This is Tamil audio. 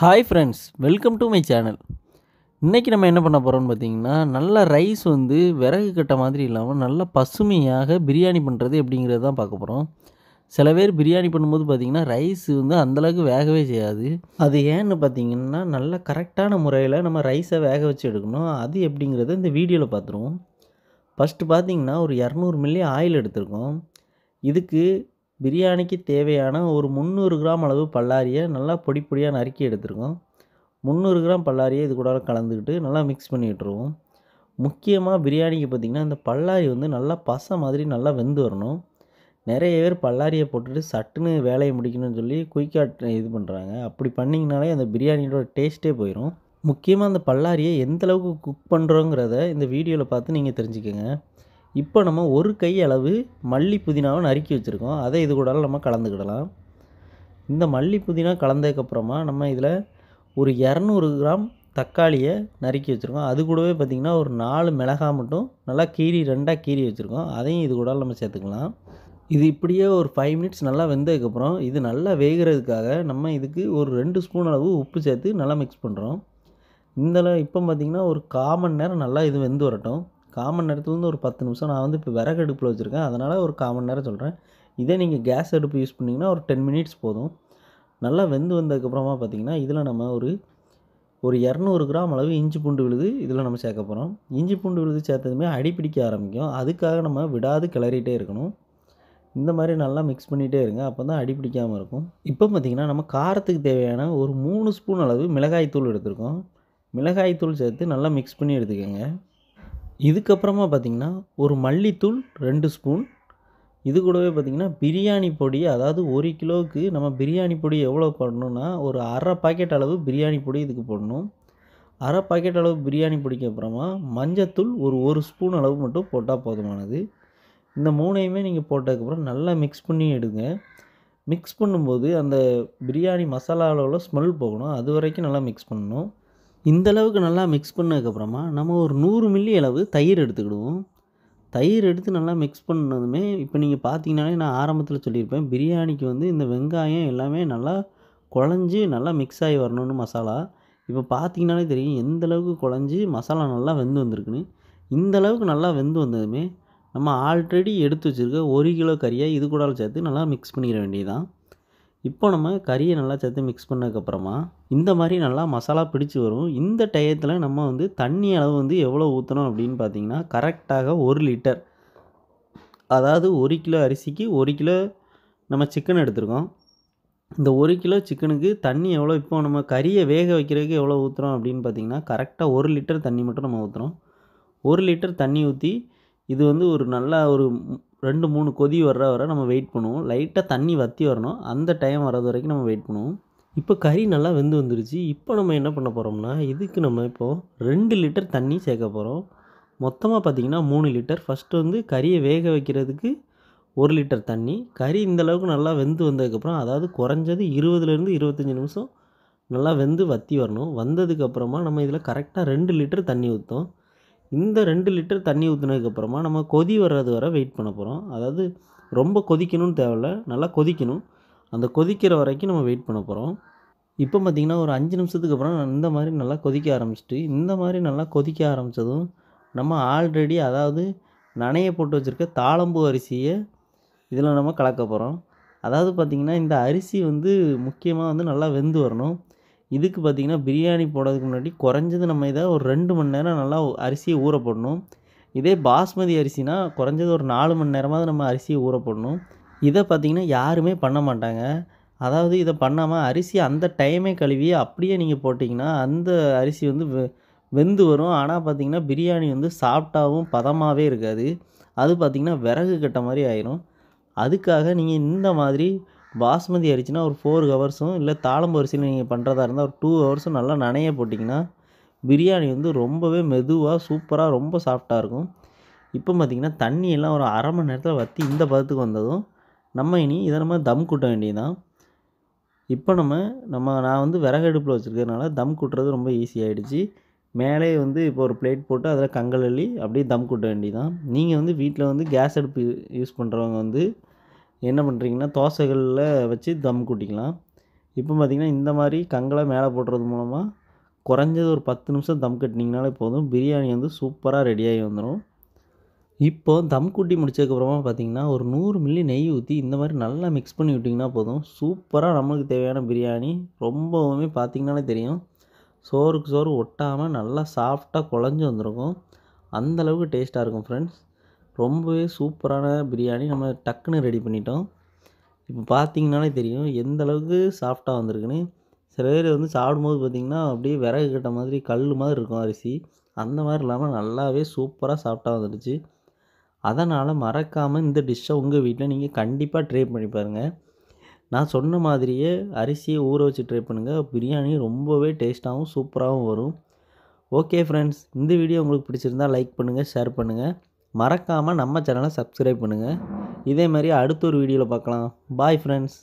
hi friends welcome to my channel இன்றைக்கி நம்ம என்ன பண்ண போகிறோம்னு பார்த்தீங்கன்னா நல்ல ரைஸ் வந்து விறகு கட்ட மாதிரி இல்லாமல் நல்லா பசுமையாக பிரியாணி பண்ணுறது அப்படிங்கிறது தான் பார்க்க போகிறோம் சில பேர் பிரியாணி பண்ணும்போது பார்த்திங்கன்னா ரைஸ் வந்து அந்தளவுக்கு வேகவே செய்யாது அது ஏன்னு பார்த்திங்கன்னா நல்ல கரெக்டான முறையில் நம்ம ரைஸை வேக வச்சு எடுக்கணும் அது எப்படிங்கிறத இந்த வீடியோவில் பார்த்துருவோம் ஃபஸ்ட்டு பார்த்திங்கன்னா ஒரு இரநூறு மில்லி ஆயில் எடுத்திருக்கோம் இதுக்கு பிரியாணிக்கு தேவையான ஒரு முந்நூறு கிராம் அளவு பல்லாரியை நல்லா பொடி பொடியாக நறுக்கி எடுத்துருக்கோம் முந்நூறு கிராம் பல்லாரியை இது கூட கலந்துக்கிட்டு நல்லா மிக்ஸ் பண்ணி முக்கியமாக பிரியாணிக்கு பார்த்திங்கன்னா இந்த பல்லாரி வந்து நல்லா பசை மாதிரி நல்லா வெந்து வரணும் நிறைய பேர் பல்லாரியை போட்டுட்டு சட்டுன்னு வேலையை முடிக்கணும்னு சொல்லி குயிக்காட் இது பண்ணுறாங்க அப்படி பண்ணிங்கனாலே அந்த பிரியாணியோட டேஸ்ட்டே போயிடும் முக்கியமாக அந்த பல்லாரியை எந்தளவுக்கு குக் பண்ணுறோங்கிறத இந்த வீடியோவில் பார்த்து நீங்கள் தெரிஞ்சுக்கோங்க இப்போ நம்ம ஒரு கை அளவு மல்லி புதினாவை நறுக்கி வச்சுருக்கோம் அதை இது கூட நம்ம கலந்துக்கிடலாம் இந்த மல்லி புதினா கலந்ததுக்கப்புறமா நம்ம இதில் ஒரு இரநூறு கிராம் தக்காளியை நறுக்கி வச்சுருக்கோம் அது கூடவே பார்த்திங்கன்னா ஒரு நாலு மிளகா மட்டும் நல்லா கீறி ரெண்டாக கீறி வச்சுருக்கோம் அதையும் இது கூட நம்ம சேர்த்துக்கலாம் இது இப்படியே ஒரு ஃபைவ் மினிட்ஸ் நல்லா வெந்ததுக்கப்புறம் இது நல்லா வேகிறதுக்காக நம்ம இதுக்கு ஒரு ரெண்டு ஸ்பூன் அளவு உப்பு சேர்த்து நல்லா மிக்ஸ் பண்ணுறோம் இந்த இப்போ பார்த்திங்கன்னா ஒரு காமன் நேரம் நல்லா இது வெந்து வரட்டும் காமன் நேரத்துலேருந்து ஒரு பத்து நிமிஷம் நான் வந்து இப்போ விறகு அடுப்பில் வச்சுருக்கேன் அதனால் ஒரு காமன் நேரம் சொல்கிறேன் இதே நீங்கள் கேஸ் அடுப்பு யூஸ் பண்ணிங்கன்னா ஒரு டென் மினிட்ஸ் போதும் நல்லா வெந்து வந்ததுக்கப்புறமா பார்த்திங்கன்னா இதில் நம்ம ஒரு ஒரு இரநூறு கிராம் அளவு இஞ்சி பூண்டு விழுது இதில் நம்ம சேர்க்க போகிறோம் இஞ்சி பூண்டு விழுது சேர்த்ததுமே அடிப்பிடிக்க ஆரம்பிக்கும் அதுக்காக நம்ம விடாது கிளறிட்டே இருக்கணும் இந்த மாதிரி நல்லா மிக்ஸ் பண்ணிகிட்டே இருங்க அப்போ தான் அடி பிடிக்காமல் இருக்கும் இப்போ பார்த்திங்கன்னா நம்ம காரத்துக்கு தேவையான ஒரு மூணு ஸ்பூன் அளவு மிளகாய்த்தூள் மிளகாய் தூள் சேர்த்து நல்லா மிக்ஸ் பண்ணி எடுத்துக்கோங்க இதுக்கப்புறமா பார்த்திங்கன்னா ஒரு மல்லித்தூள் ரெண்டு ஸ்பூன் இது கூடவே பார்த்திங்கன்னா பிரியாணி பொடி அதாவது ஒரு கிலோவுக்கு நம்ம பிரியாணி பொடி எவ்வளோ போடணும்னா ஒரு அரை பாக்கெட் அளவு பிரியாணி பொடி இதுக்கு போடணும் அரை பாக்கெட் அளவு பிரியாணி பொடிக்கு அப்புறமா மஞ்சத்தூள் ஒரு ஒரு ஸ்பூன் அளவு மட்டும் போட்டால் போதுமானது இந்த மூணையுமே நீங்கள் போட்டதுக்கப்புறம் நல்லா மிக்ஸ் பண்ணி எடுங்க மிக்ஸ் பண்ணும்போது அந்த பிரியாணி மசாலாவில் ஸ்மெல் போகணும் அது வரைக்கும் நல்லா மிக்ஸ் பண்ணணும் இந்த அளவுக்கு நல்லா மிக்ஸ் பண்ணதுக்கப்புறமா நம்ம ஒரு நூறு மில்லி அளவு தயிர் எடுத்துக்கிடுவோம் தயிர் எடுத்து நல்லா மிக்ஸ் பண்ணதுமே இப்போ நீங்கள் பார்த்தீங்கனாலே நான் ஆரம்பத்தில் சொல்லியிருப்பேன் பிரியாணிக்கு வந்து இந்த வெங்காயம் எல்லாமே நல்லா குழஞ்சி நல்லா மிக்ஸ் ஆகி வரணும்னு மசாலா இப்போ பார்த்தீங்கனாலே தெரியும் எந்த அளவுக்கு குழஞ்சி மசாலா நல்லா வெந்து வந்திருக்குன்னு இந்த அளவுக்கு நல்லா வெந்து வந்ததுமே நம்ம ஆல்ரெடி எடுத்து வச்சுருக்க ஒரு கிலோ கறியாக இது கூட சேர்த்து நல்லா மிக்ஸ் பண்ணிக்கிற வேண்டியதுதான் இப்போ நம்ம கறியை நல்லா சேர்த்து மிக்ஸ் பண்ணதுக்கப்புறமா இந்த மாதிரி நல்லா மசாலா பிடிச்சி வரும் இந்த டயத்தில் நம்ம வந்து தண்ணி அளவு வந்து எவ்வளோ ஊற்றணும் அப்படின்னு பார்த்தீங்கன்னா கரெக்டாக ஒரு லிட்டர் அதாவது ஒரு கிலோ அரிசிக்கு ஒரு கிலோ நம்ம சிக்கன் எடுத்திருக்கோம் இந்த ஒரு கிலோ சிக்கனுக்கு தண்ணி எவ்வளோ இப்போ நம்ம கறியை வேக வைக்கிறதுக்கு எவ்வளோ ஊற்றுறோம் அப்படின்னு பார்த்தீங்கன்னா கரெக்டாக ஒரு லிட்டர் தண்ணி மட்டும் நம்ம ஊற்றுறோம் ஒரு லிட்டர் தண்ணி ஊற்றி இது வந்து ஒரு நல்லா ஒரு ரெண்டு மூணு கொதி வர்ற வர நம்ம வெயிட் பண்ணுவோம் லைட்டாக தண்ணி வற்றி வரணும் அந்த டைம் வர்றது வரைக்கும் நம்ம வெயிட் பண்ணுவோம் இப்போ கறி நல்லா வெந்து வந்துருச்சு இப்போ நம்ம என்ன பண்ண போகிறோம்னா இதுக்கு நம்ம இப்போது ரெண்டு லிட்டர் தண்ணி சேர்க்க போகிறோம் மொத்தமாக பார்த்திங்கன்னா மூணு லிட்டர் ஃபஸ்ட்டு வந்து கறியை வேக வைக்கிறதுக்கு ஒரு லிட்டர் தண்ணி கறி இந்தளவுக்கு நல்லா வெந்து வந்ததுக்கப்புறம் அதாவது குறைஞ்சது இருபதுலேருந்து இருபத்தஞ்சி நிமிஷம் நல்லா வெந்து வற்றி வரணும் வந்ததுக்கப்புறமா நம்ம இதில் கரெக்டாக ரெண்டு லிட்டர் தண்ணி ஊற்றோம் இந்த ரெண்டு லிட்டர் தண்ணி ஊற்றுனதுக்கப்புறமா நம்ம கொதி வர்றது வரை வெயிட் பண்ண போகிறோம் அதாவது ரொம்ப கொதிக்கணும்னு தேவையில்ல நல்லா கொதிக்கணும் அந்த கொதிக்கிற வரைக்கும் நம்ம வெயிட் பண்ண போகிறோம் இப்போ பார்த்திங்கன்னா ஒரு அஞ்சு நிமிஷத்துக்கு அப்புறம் இந்த மாதிரி நல்லா கொதிக்க ஆரம்பிச்சிட்டு இந்த மாதிரி நல்லா கொதிக்க ஆரம்பித்ததும் நம்ம ஆல்ரெடி அதாவது நனைய போட்டு வச்சுருக்க தாளம்பு அரிசியை இதில் நம்ம கலக்க போகிறோம் அதாவது பார்த்திங்கன்னா இந்த அரிசி வந்து முக்கியமாக வந்து நல்லா வெந்து வரணும் இதுக்கு பார்த்திங்கன்னா பிரியாணி போடுறதுக்கு முன்னாடி குறைஞ்சது நம்ம இதை ஒரு ரெண்டு மணி நேரம் நல்லா அரிசியை ஊற போடணும் இதே பாஸ்மதி அரிசினா குறைஞ்சது ஒரு நாலு மணி நேரமாவது நம்ம அரிசியை ஊற போடணும் இதை பார்த்திங்கன்னா யாருமே பண்ண மாட்டாங்க அதாவது இதை பண்ணாமல் அரிசி அந்த டைமே கழுவி அப்படியே நீங்கள் போட்டிங்கன்னா அந்த அரிசி வந்து வெந்து வரும் ஆனால் பார்த்திங்கன்னா பிரியாணி வந்து சாஃப்டாகவும் பதமாகவே இருக்காது அது பார்த்திங்கன்னா விறகு கட்ட மாதிரி ஆயிரும் அதுக்காக நீங்கள் இந்த மாதிரி பாஸ்மதி அரிசினா ஒரு ஃபோர் ஹவர்ஸும் இல்லை தாளம்பு அரிசியில் நீங்கள் பண்ணுறதா இருந்தால் ஒரு டூ ஹவர்ஸும் நல்லா நனைய போட்டிங்கன்னா பிரியாணி வந்து ரொம்பவே மெதுவாக சூப்பராக ரொம்ப சாஃப்டாக இருக்கும் இப்போ பார்த்திங்கன்னா தண்ணியெல்லாம் ஒரு அரை மணி நேரத்தில் வற்றி இந்த பதத்துக்கு வந்ததும் நம்ம இனி இதை நம்ம தம் கூட்ட வேண்டியதுதான் இப்போ நம்ம நம்ம நான் வந்து விறகு அடுப்பில் வச்சுருக்கிறதுனால தம் கூட்டுறது ரொம்ப ஈஸியாகிடுச்சு மேலே வந்து இப்போ ஒரு பிளேட் போட்டு அதில் கங்கல் அள்ளி அப்படியே தம் கூட்ட வேண்டியதுதான் நீங்கள் வந்து வீட்டில் வந்து கேஸ் அடுப்பு யூஸ் பண்ணுறவங்க வந்து என்ன பண்ணுறீங்கன்னா தோசைகளில் வச்சு தம் குட்டிக்கலாம் இப்போ பார்த்திங்கன்னா இந்த மாதிரி கங்களை மேலே போடுறது மூலமாக குறைஞ்சது ஒரு பத்து நிமிஷம் தம் கட்டினீங்கனாலே போதும் பிரியாணி வந்து சூப்பராக ரெடியாகி வந்துடும் இப்போது தம் குட்டி முடிச்சதுக்கப்புறமா பார்த்திங்கன்னா ஒரு நூறு மில்லி நெய் ஊற்றி இந்த மாதிரி நல்லா மிக்ஸ் பண்ணி விட்டிங்கன்னா போதும் சூப்பராக நம்மளுக்கு தேவையான பிரியாணி ரொம்பவுமே பார்த்திங்கனாலே தெரியும் சோறுக்கு சோறு ஒட்டாமல் நல்லா சாஃப்டாக குழஞ்சி வந்திருக்கும் அந்தளவுக்கு டேஸ்ட்டாக இருக்கும் ஃப்ரெண்ட்ஸ் ரொம்பவே சூப்பரான பிரியாணி நம்ம டக்குன்னு ரெடி பண்ணிட்டோம் இப்போ பார்த்தீங்கனாலே தெரியும் எந்த அளவுக்கு சாஃப்டாக வந்திருக்குன்னு சில பேர் வந்து சாப்பிடும்போது பார்த்திங்கன்னா அப்படியே விறகு கட்ட மாதிரி கல் மாதிரி இருக்கும் அரிசி அந்த மாதிரி இல்லாமல் நல்லாவே சூப்பராக சாஃப்டாக வந்துடுச்சு அதனால் மறக்காமல் இந்த டிஷ்ஷை உங்கள் வீட்டில் நீங்கள் கண்டிப்பாக ட்ரை பண்ணி பாருங்கள் நான் சொன்ன மாதிரியே அரிசியை ஊற வச்சு ட்ரை பண்ணுங்கள் பிரியாணி ரொம்பவே டேஸ்ட்டாகவும் சூப்பராகவும் வரும் ஓகே ஃப்ரெண்ட்ஸ் இந்த வீடியோ உங்களுக்கு பிடிச்சிருந்தால் லைக் பண்ணுங்கள் ஷேர் பண்ணுங்கள் மறக்காமல் நம்ம சேனலை சப்ஸ்கிரைப் பண்ணுங்கள் இதே மாதிரி அடுத்த ஒரு வீடியோவில் பார்க்கலாம் பாய் ஃப்ரெண்ட்ஸ்